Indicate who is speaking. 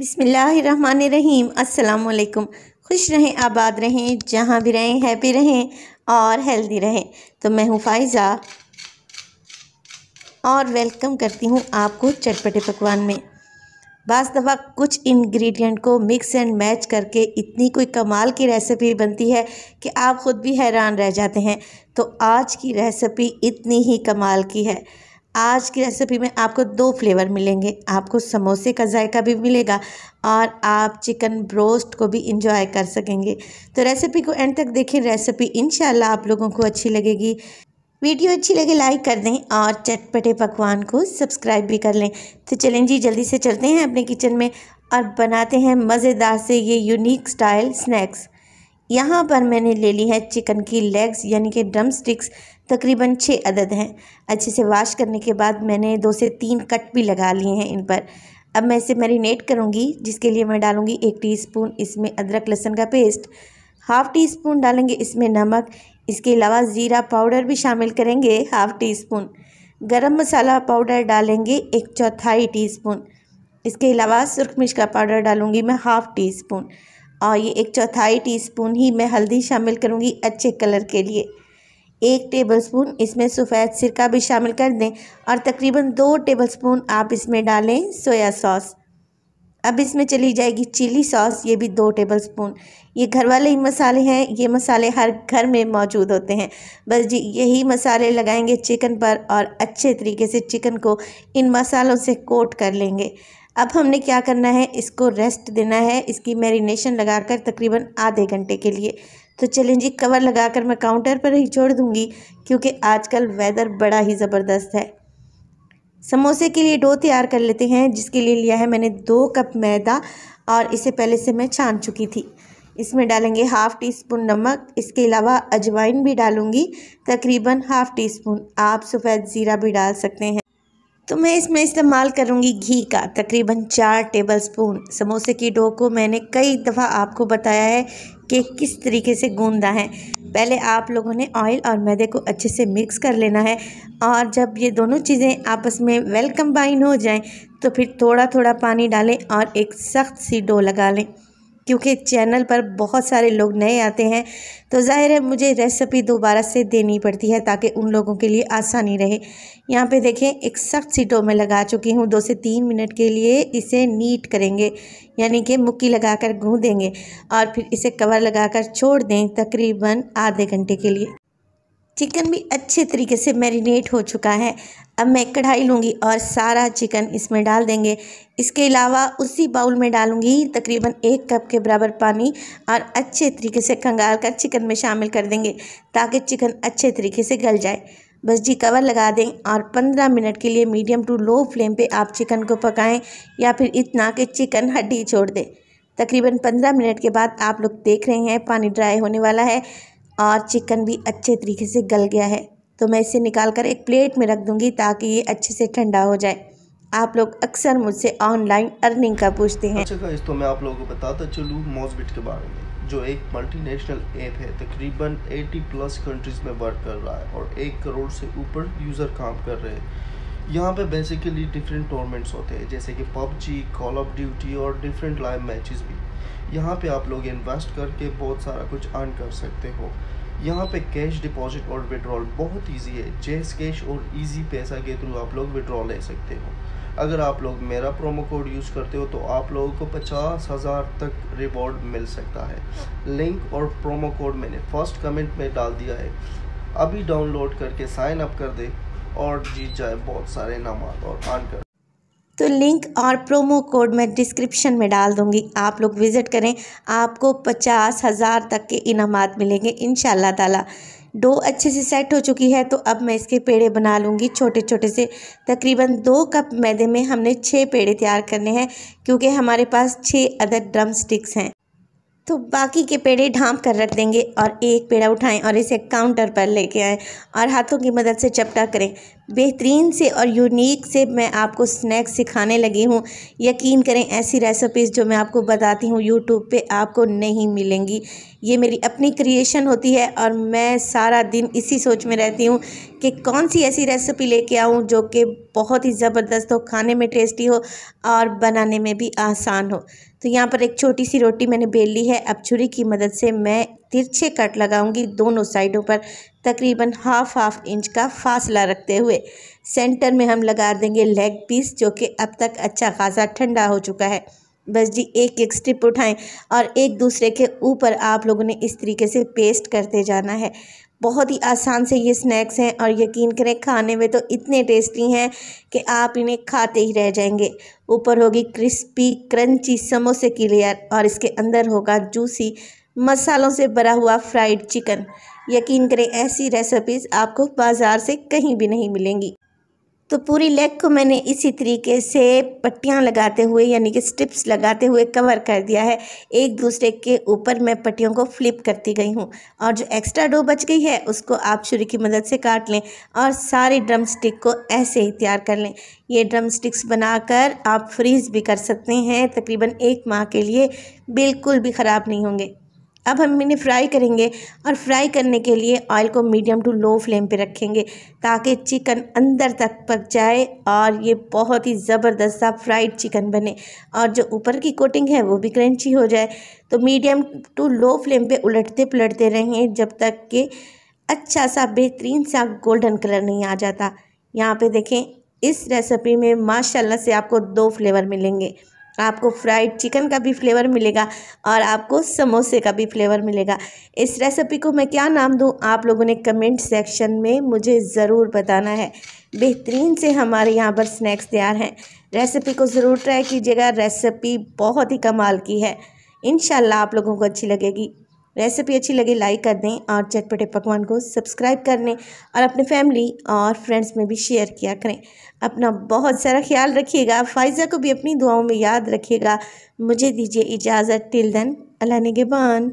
Speaker 1: बिसमीम् अल्लाम खुश रहें आबाद रहें जहाँ भी रहें हैप्पी रहें और हेल्दी रहें तो मैं हूँ फाइज़ा और वेलकम करती हूँ आपको चटपटे पकवान में बस दफ़ा कुछ इंग्रेडिएंट को मिक्स एंड मैच करके इतनी कोई कमाल की रेसिपी बनती है कि आप ख़ुद भी हैरान रह जाते हैं तो आज की रेसिपी इतनी ही कमाल की है आज की रेसिपी में आपको दो फ्लेवर मिलेंगे आपको समोसे का जायका भी मिलेगा और आप चिकन ब्रोस्ट को भी इंजॉय कर सकेंगे तो रेसिपी को एंड तक देखें रेसिपी इन आप लोगों को अच्छी लगेगी वीडियो अच्छी लगे लाइक कर दें और चटपटे पकवान को सब्सक्राइब भी कर लें तो चलें जी जल्दी से चलते हैं अपने किचन में और बनाते हैं मज़ेदार से ये यूनिक स्टाइल स्नैक्स यहाँ पर मैंने ले ली है चिकन की लेग्स यानी कि ड्रम स्टिक्स तकरीबन छः अदद हैं अच्छे से वाश करने के बाद मैंने दो से तीन कट भी लगा लिए हैं इन पर अब मैं इसे मैरिनेट करूँगी जिसके लिए मैं डालूँगी एक टीस्पून इसमें अदरक लहसन का पेस्ट हाफ़ टी स्पून डालेंगे इसमें नमक इसके अलावा ज़ीरा पाउडर भी शामिल करेंगे हाफ़ टी स्पून गरम मसाला पाउडर डालेंगे एक चौथाई टीस्पून इसके अलावा सुरख मिर्च का पाउडर डालूंगी मैं हाफ़ टी स्पून और ये एक चौथाई टीस्पून ही मैं हल्दी शामिल करूँगी अच्छे कलर के लिए एक टेबलस्पून इसमें सफ़ेद सिरका भी शामिल कर दें और तकरीबन दो टेबलस्पून आप इसमें डालें सोया सॉस अब इसमें चली जाएगी चिली सॉस ये भी दो टेबलस्पून ये घर वाले ही मसाले हैं ये मसाले हर घर में मौजूद होते हैं बस जी यही मसाले लगाएंगे चिकन पर और अच्छे तरीके से चिकन को इन मसालों से कोट कर लेंगे अब हमने क्या करना है इसको रेस्ट देना है इसकी मैरिनेशन लगाकर तकरीबन आधे घंटे के लिए तो चलें जी कवर लगाकर मैं काउंटर पर ही छोड़ दूँगी क्योंकि आजकल वेदर बड़ा ही ज़बरदस्त है समोसे के लिए डो तैयार कर लेते हैं जिसके लिए लिया है मैंने दो कप मैदा और इसे पहले से मैं छान चुकी थी इसमें डालेंगे हाफ़ टी स्पून नमक इसके अलावा अजवाइन भी डालूंगी तकरीबन हाफ़ टी स्पून आप सफ़ेद ज़ीरा भी डाल सकते हैं तो मैं इसमें इस्तेमाल करूँगी घी का तकरीबन चार टेबल स्पून समोसे की डो को मैंने कई दफ़ा आपको बताया है कि किस तरीके से गूंदा है पहले आप लोगों ने ऑयल और मैदे को अच्छे से मिक्स कर लेना है और जब ये दोनों चीज़ें आपस में वेल कम्बाइन हो जाएं तो फिर थोड़ा थोड़ा पानी डालें और एक सख्त सी डो लगा लें क्योंकि चैनल पर बहुत सारे लोग नए आते हैं तो ज़ाहिर है मुझे रेसिपी दोबारा से देनी पड़ती है ताकि उन लोगों के लिए आसानी रहे यहाँ पे देखें एक सख्त सीटों में लगा चुकी हूँ दो से तीन मिनट के लिए इसे नीट करेंगे यानी कि मुक्की लगाकर देंगे और फिर इसे कवर लगाकर छोड़ दें तकरीबन आधे घंटे के लिए चिकन भी अच्छे तरीके से मैरिनेट हो चुका है अब मैं कढ़ाई लूँगी और सारा चिकन इसमें डाल देंगे इसके अलावा उसी बाउल में डालूँगी तकरीबन एक कप के बराबर पानी और अच्छे तरीके से कंगाल कर चिकन में शामिल कर देंगे ताकि चिकन अच्छे तरीके से गल जाए बस जी कवर लगा दें और 15 मिनट के लिए मीडियम टू लो फ्लेम पे आप चिकन को पकाएं या फिर इतना कि चिकन हड्डी छोड़ दें तकरीबन 15 मिनट के बाद आप लोग देख रहे हैं पानी ड्राई होने वाला है और चिकन भी अच्छे तरीके से गल गया है तो मैं इसे निकाल कर एक प्लेट में रख दूंगी ताकि ये अच्छे से ठंडा हो जाए आप लोग अक्सर मुझसे ऑनलाइन अर्निंग
Speaker 2: का पूछते हैं अच्छा तो मैं आप लोगों को बताता चलूँ मोजबिट के बारे में जो एक मल्टीनेशनल ऐप है तकरीबन 80 प्लस कंट्रीज में वर्क कर रहा है और एक करोड़ से ऊपर यूज़र काम कर रहे हैं यहाँ पे बेसिकली डिफरेंट टूर्नामेंट्स होते हैं जैसे कि पबजी कॉल ऑफ ड्यूटी और डिफरेंट लाइव मैचेस भी यहाँ पे आप लोग इन्वेस्ट करके बहुत सारा कुछ अर्न कर सकते हो यहाँ पे कैश डिपॉजिट और विड्रॉल बहुत इजी है जैस कैश और इजी पैसा के थ्रू आप लोग विड्रॉ ले सकते हो अगर आप लोग मेरा प्रोमो कोड यूज़ करते हो तो आप लोगों को पचास हज़ार तक रिवॉर्ड मिल सकता है लिंक और प्रोमो कोड मैंने फर्स्ट कमेंट में डाल दिया है अभी डाउनलोड करके साइन अप कर दे और जीत जाए बहुत सारे इनाम और अर्न कर
Speaker 1: तो लिंक और प्रोमो कोड मैं डिस्क्रिप्शन में डाल दूंगी आप लोग विज़िट करें आपको पचास हज़ार तक के इनाम मिलेंगे इन ताला डो अच्छे से सेट हो चुकी है तो अब मैं इसके पेड़े बना लूँगी छोटे छोटे से तकरीबन दो कप मैदे में हमने छः पेड़े तैयार करने हैं क्योंकि हमारे पास छः अदर ड्रम स्टिक्स हैं तो बाकी के पेड़े ढांप कर रख देंगे और एक पेड़ा उठाएं और इसे काउंटर पर लेके आएं और हाथों की मदद से चपटा करें बेहतरीन से और यूनिक से मैं आपको स्नैक्स सिखाने लगी हूँ यकीन करें ऐसी रेसिपीज़ जो मैं आपको बताती हूँ यूट्यूब पे आपको नहीं मिलेंगी ये मेरी अपनी क्रिएशन होती है और मैं सारा दिन इसी सोच में रहती हूँ कि कौन सी ऐसी रेसिपी लेके आऊँ जो कि बहुत ही ज़बरदस्त हो खाने में टेस्टी हो और बनाने में भी आसान हो तो यहाँ पर एक छोटी सी रोटी मैंने बेल ली है अब छुरी की मदद से मैं तिरछे कट लगाऊंगी दोनों साइडों पर तकरीबन हाफ हाफ इंच का फासला रखते हुए सेंटर में हम लगा देंगे लेग पीस जो कि अब तक अच्छा खासा ठंडा हो चुका है बस जी एक एक स्ट्रिप उठाएं और एक दूसरे के ऊपर आप लोगों ने इस तरीके से पेस्ट करते जाना है बहुत ही आसान से ये स्नैक्स हैं और यकीन करें खाने में तो इतने टेस्टी हैं कि आप इन्हें खाते ही रह जाएंगे ऊपर होगी क्रिस्पी क्रंची समोसे की लेयर और इसके अंदर होगा जूसी मसालों से भरा हुआ फ्राइड चिकन यकीन करें ऐसी रेसिपीज़ आपको बाज़ार से कहीं भी नहीं मिलेंगी तो पूरी लेग को मैंने इसी तरीके से पट्टियाँ लगाते हुए यानी कि स्टिप्स लगाते हुए कवर कर दिया है एक दूसरे के ऊपर मैं पट्टियों को फ्लिप करती गई हूँ और जो एक्स्ट्रा डो बच गई है उसको आप छुरी की मदद से काट लें और सारे ड्रम स्टिक को ऐसे ही तैयार कर लें ये ड्रम स्टिक्स बनाकर आप फ्रीज़ भी कर सकते हैं तकरीबन एक माह के लिए बिल्कुल भी ख़राब नहीं होंगे अब हम इन्हें फ्राई करेंगे और फ्राई करने के लिए ऑयल को मीडियम टू लो फ्लेम पे रखेंगे ताकि चिकन अंदर तक पक जाए और ये बहुत ही ज़बरदस्त सा फ्राइड चिकन बने और जो ऊपर की कोटिंग है वो भी क्रंची हो जाए तो मीडियम टू लो फ्लेम पे उलटते पलटते रहें जब तक कि अच्छा सा बेहतरीन सा गोल्डन कलर नहीं आ जाता यहाँ पर देखें इस रेसिपी में माशाला से आपको दो फ्लेवर मिलेंगे आपको फ्राइड चिकन का भी फ्लेवर मिलेगा और आपको समोसे का भी फ्लेवर मिलेगा इस रेसिपी को मैं क्या नाम दूँ आप लोगों ने कमेंट सेक्शन में मुझे ज़रूर बताना है बेहतरीन से हमारे यहाँ पर स्नैक्स तैयार हैं रेसिपी को ज़रूर ट्राई कीजिएगा रेसिपी बहुत ही कमाल की है इन आप लोगों को अच्छी लगेगी रेसिपी अच्छी लगे लाइक कर दें और चटपटे पकवान को सब्सक्राइब कर लें और अपने फैमिली और फ्रेंड्स में भी शेयर किया करें अपना बहुत सारा ख्याल रखिएगा फाइजा को भी अपनी दुआओं में याद रखिएगा मुझे दीजिए इजाज़त टिल दन अल्लाह नेगेबान